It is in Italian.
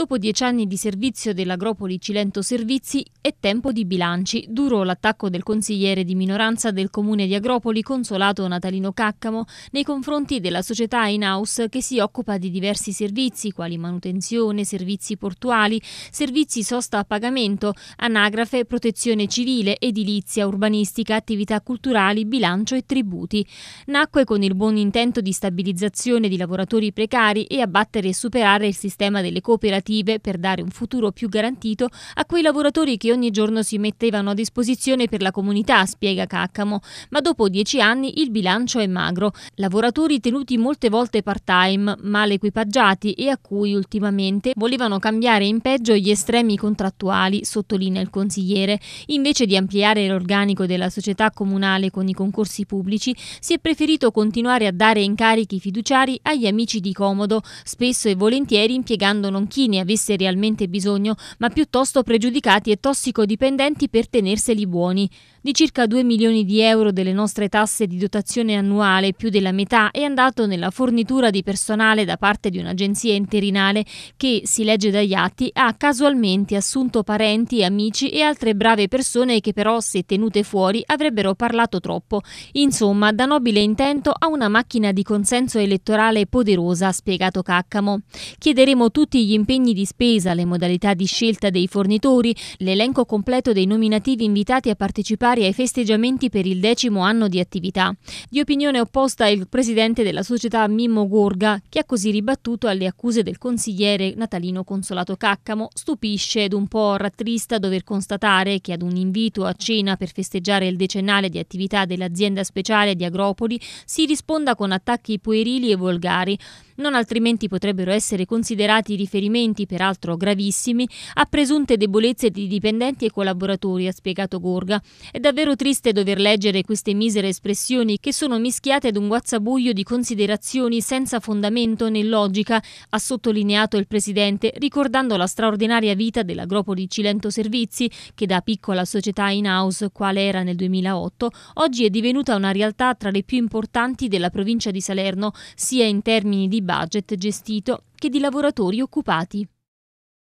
Dopo dieci anni di servizio dell'Agropoli Cilento Servizi è tempo di bilanci. Duro l'attacco del consigliere di minoranza del comune di Agropoli, consolato Natalino Caccamo, nei confronti della società in-house che si occupa di diversi servizi, quali manutenzione, servizi portuali, servizi sosta a pagamento, anagrafe, protezione civile, edilizia, urbanistica, attività culturali, bilancio e tributi. Nacque con il buon intento di stabilizzazione di lavoratori precari e abbattere e superare il sistema delle cooperative alternative per dare un futuro più garantito a quei lavoratori che ogni giorno si mettevano a disposizione per la comunità, spiega Caccamo, ma dopo dieci anni il bilancio è magro. Lavoratori tenuti molte volte part-time, male equipaggiati e a cui ultimamente volevano cambiare in peggio gli estremi contrattuali, sottolinea il consigliere. Invece di ampliare l'organico della società comunale con i concorsi pubblici, si è preferito continuare a dare incarichi fiduciari agli amici di comodo, spesso e volentieri impiegando nonchini ne avesse realmente bisogno, ma piuttosto pregiudicati e tossicodipendenti per tenerseli buoni. Di circa 2 milioni di euro delle nostre tasse di dotazione annuale, più della metà, è andato nella fornitura di personale da parte di un'agenzia interinale che, si legge dagli atti, ha casualmente assunto parenti, amici e altre brave persone che però, se tenute fuori, avrebbero parlato troppo. Insomma, da nobile intento a una macchina di consenso elettorale poderosa, ha spiegato Caccamo. Chiederemo tutti gli impegni impegni di spesa, le modalità di scelta dei fornitori, l'elenco completo dei nominativi invitati a partecipare ai festeggiamenti per il decimo anno di attività. Di opinione opposta il presidente della società Mimmo Gorga, che ha così ribattuto alle accuse del consigliere natalino consolato Caccamo, stupisce ed un po' rattrista dover constatare che ad un invito a cena per festeggiare il decennale di attività dell'azienda speciale di Agropoli si risponda con attacchi puerili e volgari non altrimenti potrebbero essere considerati riferimenti, peraltro gravissimi, a presunte debolezze di dipendenti e collaboratori, ha spiegato Gorga. È davvero triste dover leggere queste misere espressioni che sono mischiate ad un guazzabuglio di considerazioni senza fondamento né logica, ha sottolineato il Presidente, ricordando la straordinaria vita dell'agropoli Cilento Servizi, che da piccola società in-house, quale era nel 2008, oggi è divenuta una realtà tra le più importanti della provincia di Salerno, sia in termini di budget gestito che di lavoratori occupati.